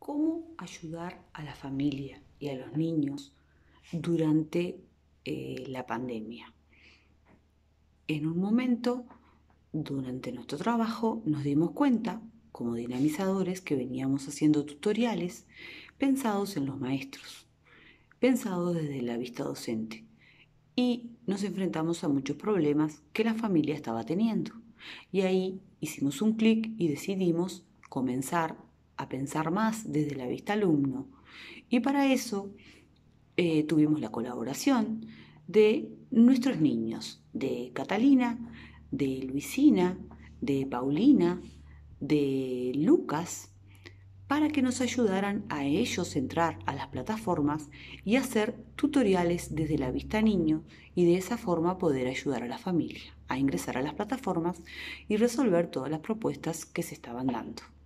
cómo ayudar a la familia y a los niños durante eh, la pandemia. En un momento, durante nuestro trabajo, nos dimos cuenta, como dinamizadores, que veníamos haciendo tutoriales pensados en los maestros, pensados desde la vista docente, y nos enfrentamos a muchos problemas que la familia estaba teniendo. Y ahí hicimos un clic y decidimos comenzar a pensar más desde la vista alumno. Y para eso eh, tuvimos la colaboración de nuestros niños, de Catalina, de Luisina, de Paulina, de Lucas, para que nos ayudaran a ellos entrar a las plataformas y hacer tutoriales desde la vista niño y de esa forma poder ayudar a la familia a ingresar a las plataformas y resolver todas las propuestas que se estaban dando.